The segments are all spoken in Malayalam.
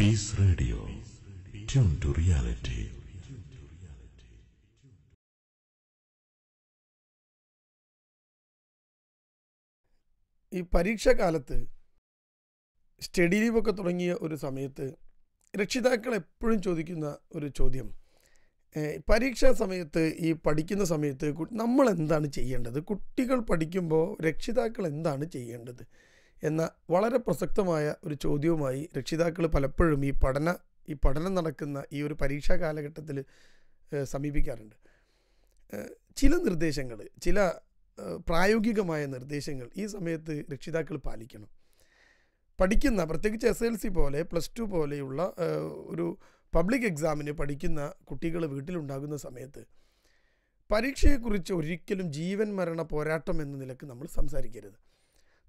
പീസ് റേഡിയോ ടു റിയാലിറ്റി ഈ പരീക്ഷാകാലത്ത് സ്റ്റഡി ലീവ് ഒക്കെ തുടങ്ങിയ ഒരു സമയത്ത് രക്ഷിതാക്കൾ എപ്പോഴും ചോദിക്കുന്ന ഒരു ചോദ്യം പരീക്ഷാ സമയത്ത് ഈ പഠിക്കുന്ന സമയത്ത് നമ്മൾ എന്താണ് ചെയ്യേണ്ടത് കുട്ടികൾ പഠിക്കുമ്പോൾ രക്ഷിതാക്കൾ എന്താണ് ചെയ്യേണ്ടത് എന്ന വളരെ പ്രസക്തമായ ഒരു ചോദ്യവുമായി രക്ഷിതാക്കൾ പലപ്പോഴും ഈ പഠന ഈ പഠനം നടക്കുന്ന ഈ ഒരു പരീക്ഷാ കാലഘട്ടത്തിൽ സമീപിക്കാറുണ്ട് ചില നിർദ്ദേശങ്ങൾ ചില പ്രായോഗികമായ നിർദ്ദേശങ്ങൾ ഈ സമയത്ത് രക്ഷിതാക്കൾ പാലിക്കണം പഠിക്കുന്ന പ്രത്യേകിച്ച് എസ് എൽ സി പോലെ പ്ലസ് ടു പോലെയുള്ള ഒരു പബ്ലിക് എക്സാമിന് പഠിക്കുന്ന കുട്ടികൾ വീട്ടിലുണ്ടാകുന്ന സമയത്ത് പരീക്ഷയെക്കുറിച്ച് ഒരിക്കലും ജീവൻ മരണ പോരാട്ടം എന്ന നിലക്ക് നമ്മൾ സംസാരിക്കരുത്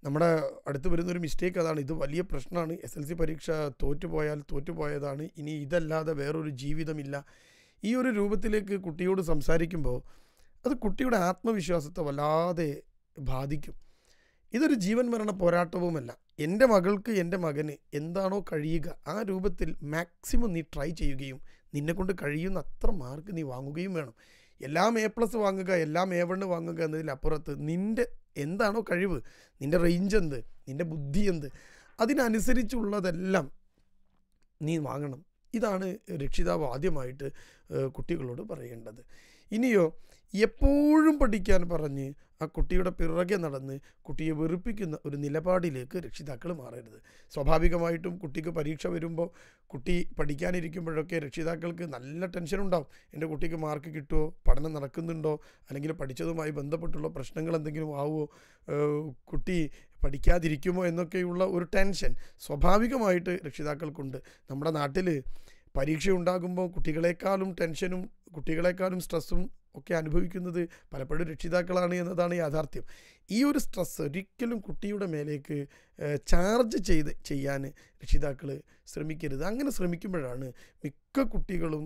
നമ്മുടെ അടുത്ത് വരുന്നൊരു മിസ്റ്റേക്ക് അതാണ് ഇത് വലിയ പ്രശ്നമാണ് എസ് എൽ സി പരീക്ഷ തോറ്റുപോയാൽ തോറ്റുപോയതാണ് ഇനി ഇതല്ലാതെ വേറൊരു ജീവിതമില്ല ഈ ഒരു രൂപത്തിലേക്ക് കുട്ടിയോട് സംസാരിക്കുമ്പോൾ അത് കുട്ടിയുടെ ആത്മവിശ്വാസത്തെ വല്ലാതെ ബാധിക്കും ഇതൊരു ജീവൻ മരണ പോരാട്ടവുമല്ല എൻ്റെ മകൾക്ക് എൻ്റെ മകന് എന്താണോ കഴിയുക ആ രൂപത്തിൽ മാക്സിമം നീ ട്രൈ ചെയ്യുകയും നിന്നെക്കൊണ്ട് കഴിയുന്ന അത്ര മാർക്ക് നീ വാങ്ങുകയും വേണം എല്ലാം എ പ്ലസ് വാങ്ങുക എല്ലാം എ വണ് വാങ്ങുക എന്നതിലപ്പുറത്ത് നിൻ്റെ എന്താണോ കഴിവ് നിൻ്റെ റേഞ്ച് എന്ത് നിൻ്റെ ബുദ്ധി എന്ത് അതിനനുസരിച്ചുള്ളതെല്ലാം നീ വാങ്ങണം ഇതാണ് രക്ഷിതാവ് ആദ്യമായിട്ട് കുട്ടികളോട് പറയേണ്ടത് ഇനിയോ എപ്പോഴും പഠിക്കാൻ പറഞ്ഞ് ആ കുട്ടിയുടെ പിറകെ നടന്ന് കുട്ടിയെ വെറുപ്പിക്കുന്ന ഒരു നിലപാടിലേക്ക് രക്ഷിതാക്കൾ മാറരുത് സ്വാഭാവികമായിട്ടും കുട്ടിക്ക് പരീക്ഷ വരുമ്പോൾ കുട്ടി പഠിക്കാനിരിക്കുമ്പോഴൊക്കെ രക്ഷിതാക്കൾക്ക് നല്ല ടെൻഷൻ ഉണ്ടാവും എൻ്റെ കുട്ടിക്ക് മാർക്ക് കിട്ടുമോ പഠനം നടക്കുന്നുണ്ടോ അല്ലെങ്കിൽ പഠിച്ചതുമായി ബന്ധപ്പെട്ടുള്ള പ്രശ്നങ്ങൾ എന്തെങ്കിലും ആവുമോ കുട്ടി പഠിക്കാതിരിക്കുമോ എന്നൊക്കെയുള്ള ഒരു ടെൻഷൻ സ്വാഭാവികമായിട്ട് രക്ഷിതാക്കൾക്കുണ്ട് നമ്മുടെ നാട്ടിൽ പരീക്ഷ ഉണ്ടാകുമ്പോൾ കുട്ടികളെക്കാളും ടെൻഷനും കുട്ടികളെക്കാളും സ്ട്രെസ്സും ഒക്കെ അനുഭവിക്കുന്നത് പലപ്പോഴും രക്ഷിതാക്കളാണ് എന്നതാണ് യാഥാർത്ഥ്യം ഈ ഒരു സ്ട്രെസ് ഒരിക്കലും കുട്ടിയുടെ മേലേക്ക് ചാർജ് ചെയ്ത് ചെയ്യാൻ രക്ഷിതാക്കൾ ശ്രമിക്കരുത് അങ്ങനെ ശ്രമിക്കുമ്പോഴാണ് മിക്ക കുട്ടികളും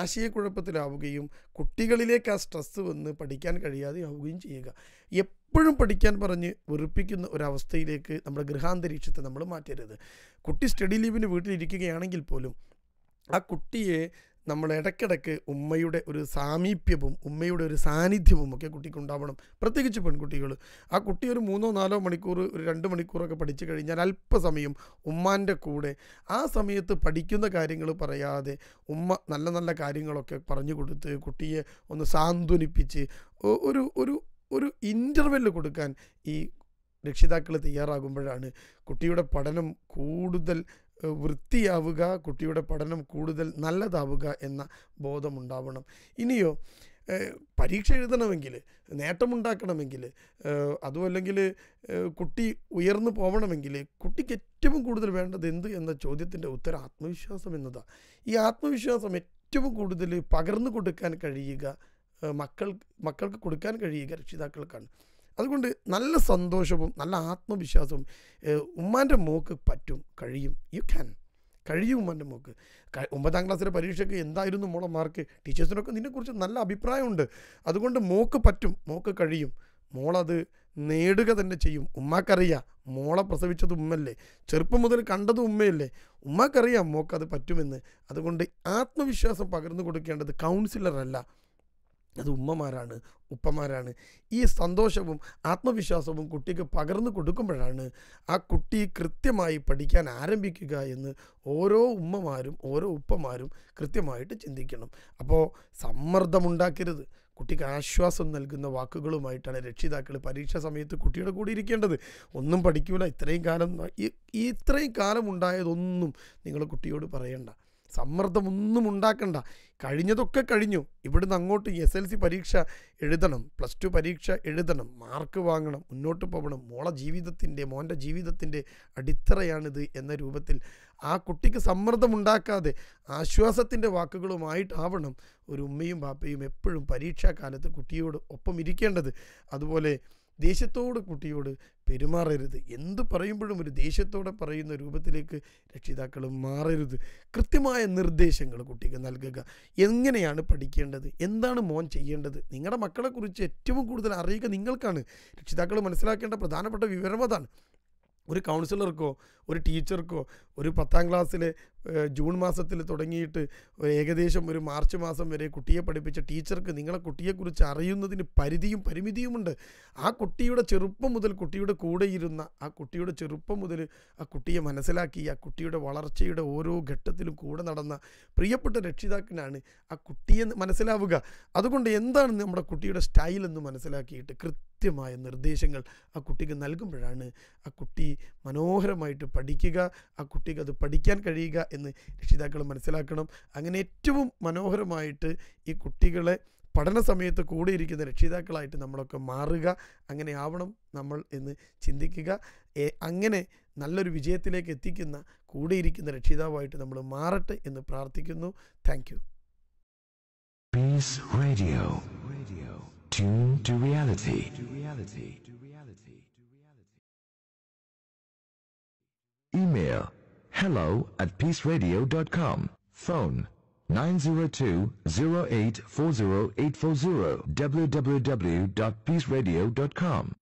ആശയക്കുഴപ്പത്തിലാവുകയും കുട്ടികളിലേക്ക് ആ സ്ട്രെസ്സ് വന്ന് പഠിക്കാൻ കഴിയാതെ ആവുകയും ചെയ്യുക എപ്പോഴും പഠിക്കാൻ പറഞ്ഞ് വെറുപ്പിക്കുന്ന ഒരവസ്ഥയിലേക്ക് നമ്മുടെ ഗൃഹാന്തരീക്ഷത്തെ നമ്മൾ മാറ്റരുത് കുട്ടി സ്റ്റഡി ലീവിന് വീട്ടിലിരിക്കുകയാണെങ്കിൽ പോലും ആ കുട്ടിയെ നമ്മൾ ഇടയ്ക്കിടയ്ക്ക് ഉമ്മയുടെ ഒരു സാമീപ്യവും ഉമ്മയുടെ ഒരു സാന്നിധ്യവും ഒക്കെ കുട്ടിക്ക് ഉണ്ടാവണം പ്രത്യേകിച്ച് പെൺകുട്ടികൾ ആ കുട്ടി ഒരു മൂന്നോ നാലോ മണിക്കൂർ ഒരു രണ്ട് മണിക്കൂറൊക്കെ പഠിച്ചു കഴിഞ്ഞാൽ അല്പസമയം ഉമ്മാൻ്റെ കൂടെ ആ സമയത്ത് പഠിക്കുന്ന കാര്യങ്ങൾ പറയാതെ ഉമ്മ നല്ല നല്ല കാര്യങ്ങളൊക്കെ പറഞ്ഞു കൊടുത്ത് കുട്ടിയെ ഒന്ന് സാന്ത്വനിപ്പിച്ച് ഒരു ഒരു ഒരു ഇൻ്റർവെല് കൊടുക്കാൻ ഈ രക്ഷിതാക്കൾ തയ്യാറാകുമ്പോഴാണ് കുട്ടിയുടെ പഠനം കൂടുതൽ വൃത്തിയാവുക കുട്ടിയുടെ പഠനം കൂടുതൽ നല്ലതാവുക എന്ന ബോധമുണ്ടാവണം ഇനിയോ പരീക്ഷ എഴുതണമെങ്കിൽ നേട്ടമുണ്ടാക്കണമെങ്കിൽ അതുമല്ലെങ്കിൽ കുട്ടി ഉയർന്നു പോകണമെങ്കിൽ കുട്ടിക്ക് ഏറ്റവും കൂടുതൽ വേണ്ടത് എന്ത് എന്ന ചോദ്യത്തിൻ്റെ ഉത്തരം ആത്മവിശ്വാസം എന്നതാണ് ഈ ആത്മവിശ്വാസം ഏറ്റവും കൂടുതൽ പകർന്നു കൊടുക്കാൻ കഴിയുക മക്കൾ മക്കൾക്ക് കൊടുക്കാൻ കഴിയുക രക്ഷിതാക്കൾക്കാണ് അതുകൊണ്ട് നല്ല സന്തോഷവും നല്ല ആത്മവിശ്വാസവും ഉമ്മാൻ്റെ മോക്ക് പറ്റും കഴിയും യു ക്യാൻ കഴിയും ഉമ്മാൻ്റെ മോക്ക് ഒമ്പതാം ക്ലാസ്സിലെ പരീക്ഷയ്ക്ക് എന്തായിരുന്നു മോളെ മാർക്ക് ടീച്ചേഴ്സിനൊക്കെ നിന്നെക്കുറിച്ച് നല്ല അഭിപ്രായമുണ്ട് അതുകൊണ്ട് മോക്ക് പറ്റും മോക്ക് കഴിയും മോളത് നേടുക തന്നെ ചെയ്യും ഉമ്മാക്കറിയാം മോളെ പ്രസവിച്ചത് ഉമ്മല്ലേ ചെറുപ്പം മുതൽ കണ്ടത് ഉമ്മയല്ലേ ഉമ്മാക്കറിയാം മോക്കത് പറ്റുമെന്ന് അതുകൊണ്ട് ആത്മവിശ്വാസം പകർന്നു കൊടുക്കേണ്ടത് കൗൺസിലറല്ല അത് ഉമ്മമാരാണ് ഉപ്പമാരാണ് ഈ സന്തോഷവും ആത്മവിശ്വാസവും കുട്ടിക്ക് പകർന്നു കൊടുക്കുമ്പോഴാണ് ആ കുട്ടി കൃത്യമായി പഠിക്കാൻ ആരംഭിക്കുക എന്ന് ഓരോ ഉമ്മമാരും ഓരോ ഉപ്പമാരും കൃത്യമായിട്ട് ചിന്തിക്കണം അപ്പോൾ സമ്മർദ്ദമുണ്ടാക്കരുത് കുട്ടിക്ക് ആശ്വാസം നൽകുന്ന വാക്കുകളുമായിട്ടാണ് രക്ഷിതാക്കൾ പരീക്ഷാ സമയത്ത് കുട്ടിയുടെ കൂടെ ഇരിക്കേണ്ടത് ഒന്നും പഠിക്കൂല ഇത്രയും കാലം ഈ ഇത്രയും കാലം ഉണ്ടായതൊന്നും നിങ്ങൾ കുട്ടിയോട് പറയണ്ട സമ്മർദ്ദമൊന്നും ഉണ്ടാക്കണ്ട കഴിഞ്ഞതൊക്കെ കഴിഞ്ഞു ഇവിടുന്ന് അങ്ങോട്ട് എസ് എൽ സി പരീക്ഷ എഴുതണം പ്ലസ് ടു പരീക്ഷ എഴുതണം മാർക്ക് വാങ്ങണം മുന്നോട്ട് പോകണം മോളെ ജീവിതത്തിൻ്റെ മോൻ്റെ ജീവിതത്തിൻ്റെ അടിത്തറയാണിത് എന്ന രൂപത്തിൽ ആ കുട്ടിക്ക് സമ്മർദ്ദമുണ്ടാക്കാതെ ആശ്വാസത്തിൻ്റെ വാക്കുകളുമായിട്ടാവണം ഒരു ഉമ്മയും ബാപ്പയും എപ്പോഴും പരീക്ഷാകാലത്ത് കുട്ടിയോട് ഒപ്പം ഇരിക്കേണ്ടത് അതുപോലെ ദേഷ്യത്തോട് കുട്ടിയോട് പെരുമാറരുത് എന്ത് പറയുമ്പോഴും ഒരു ദേഷ്യത്തോടെ പറയുന്ന രൂപത്തിലേക്ക് രക്ഷിതാക്കൾ മാറരുത് കൃത്യമായ നിർദ്ദേശങ്ങൾ കുട്ടിക്ക് നൽകുക എങ്ങനെയാണ് പഠിക്കേണ്ടത് എന്താണ് മോൻ ചെയ്യേണ്ടത് നിങ്ങളുടെ മക്കളെക്കുറിച്ച് ഏറ്റവും കൂടുതൽ അറിയുക നിങ്ങൾക്കാണ് രക്ഷിതാക്കൾ മനസ്സിലാക്കേണ്ട പ്രധാനപ്പെട്ട വിവരം അതാണ് ഒരു കൗൺസിലർക്കോ ഒരു ടീച്ചർക്കോ ഒരു പത്താം ക്ലാസ്സിലെ ജൂൺ മാസത്തിൽ തുടങ്ങിയിട്ട് ഏകദേശം ഒരു മാർച്ച് മാസം വരെ കുട്ടിയെ പഠിപ്പിച്ച ടീച്ചർക്ക് നിങ്ങളെ കുട്ടിയെക്കുറിച്ച് അറിയുന്നതിന് പരിധിയും പരിമിതിയുമുണ്ട് ആ കുട്ടിയുടെ ചെറുപ്പം മുതൽ കുട്ടിയുടെ കൂടെ ഇരുന്ന ആ കുട്ടിയുടെ ചെറുപ്പം മുതൽ ആ കുട്ടിയെ മനസ്സിലാക്കി ആ കുട്ടിയുടെ വളർച്ചയുടെ ഓരോ ഘട്ടത്തിലും കൂടെ നടന്ന പ്രിയപ്പെട്ട രക്ഷിതാക്കനാണ് ആ കുട്ടിയെ മനസ്സിലാവുക അതുകൊണ്ട് എന്താണ് നമ്മുടെ കുട്ടിയുടെ സ്റ്റൈൽ എന്ന് മനസ്സിലാക്കിയിട്ട് കൃത്യമായ നിർദ്ദേശങ്ങൾ ആ കുട്ടിക്ക് നൽകുമ്പോഴാണ് ആ കുട്ടി മനോഹരമായിട്ട് പഠിക്കുക ആ കുട്ടിക്ക് അത് പഠിക്കാൻ കഴിയുക എന്ന് രക്ഷിതാക്കൾ മനസ്സിലാക്കണം അങ്ങനെ ഏറ്റവും മനോഹരമായിട്ട് ഈ കുട്ടികളെ പഠന സമയത്ത് കൂടെ ഇരിക്കുന്ന രക്ഷിതാക്കളായിട്ട് നമ്മളൊക്കെ മാറുക അങ്ങനെ ആവണം നമ്മൾ എന്ന് ചിന്തിക്കുക അങ്ങനെ നല്ലൊരു വിജയത്തിലേക്ക് എത്തിക്കുന്ന കൂടെയിരിക്കുന്ന രക്ഷിതാവായിട്ട് നമ്മൾ മാറട്ടെ എന്ന് പ്രാർത്ഥിക്കുന്നു thank you radio to reality reality Email hello at peaceradio.com. Phone 902 www.peaceradio.com.